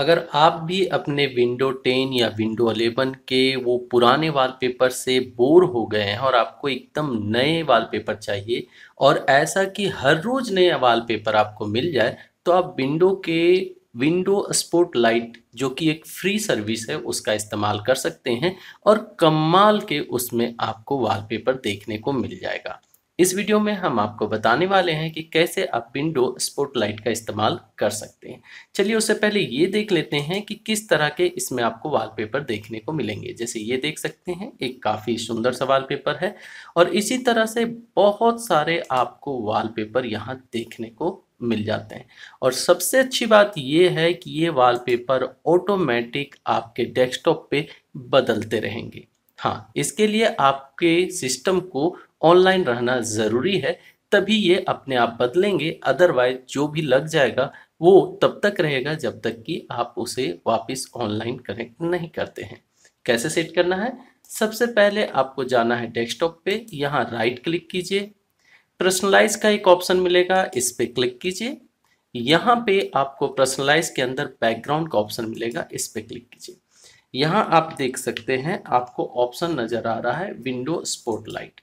अगर आप भी अपने विंडो 10 या विंडो 11 के वो पुराने वॉलपेपर से बोर हो गए हैं और आपको एकदम नए वॉलपेपर चाहिए और ऐसा कि हर रोज़ नया वॉलपेपर आपको मिल जाए तो आप विंडो के विंडो स्पोर्ट लाइट जो कि एक फ्री सर्विस है उसका इस्तेमाल कर सकते हैं और कमाल के उसमें आपको वॉलपेपर देखने को मिल जाएगा इस वीडियो में हम आपको बताने वाले हैं कि कैसे आप विंडो स्पॉटलाइट का इस्तेमाल कर सकते हैं चलिए उससे पहले ये देख लेते हैं कि किस तरह के इसमें आपको वॉलपेपर देखने को मिलेंगे जैसे ये देख सकते हैं एक काफ़ी सुंदर सा वॉलपेपर है और इसी तरह से बहुत सारे आपको वॉलपेपर यहाँ देखने को मिल जाते हैं और सबसे अच्छी बात ये है कि ये वाल ऑटोमेटिक आपके डेस्कटॉप पे बदलते रहेंगे हाँ इसके लिए आपके सिस्टम को ऑनलाइन रहना ज़रूरी है तभी ये अपने आप बदलेंगे अदरवाइज जो भी लग जाएगा वो तब तक रहेगा जब तक कि आप उसे वापस ऑनलाइन कनेक्ट नहीं करते हैं कैसे सेट करना है सबसे पहले आपको जाना है डेस्कटॉप पे यहाँ राइट क्लिक कीजिए पर्सनलाइज का एक ऑप्शन मिलेगा इस पर क्लिक कीजिए यहाँ पे आपको पर्सनलाइज के अंदर बैकग्राउंड का ऑप्शन मिलेगा इस पर क्लिक कीजिए यहाँ आप देख सकते हैं आपको ऑप्शन नज़र आ रहा है विंडो स्पोर्ट लाइट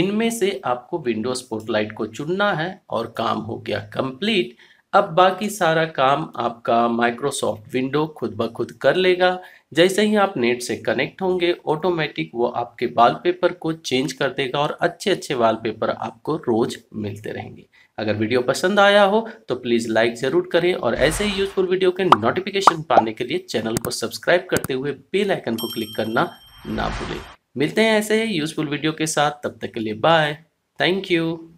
इनमें से आपको विंडो लाइट को चुनना है और काम हो गया कंप्लीट अब बाकी सारा काम आपका माइक्रोसॉफ्ट विंडो खुद ब खुद कर लेगा जैसे ही आप नेट से कनेक्ट होंगे ऑटोमेटिक वो आपके वॉलपेपर को चेंज कर देगा और अच्छे अच्छे वॉलपेपर आपको रोज मिलते रहेंगे अगर वीडियो पसंद आया हो तो प्लीज़ लाइक ज़रूर करें और ऐसे ही यूजफुल वीडियो के नोटिफिकेशन पाने के लिए चैनल को सब्सक्राइब करते हुए बेल आइकन को क्लिक करना ना भूलें मिलते हैं ऐसे ही यूज़फुल वीडियो के साथ तब तक के लिए बाय थैंक यू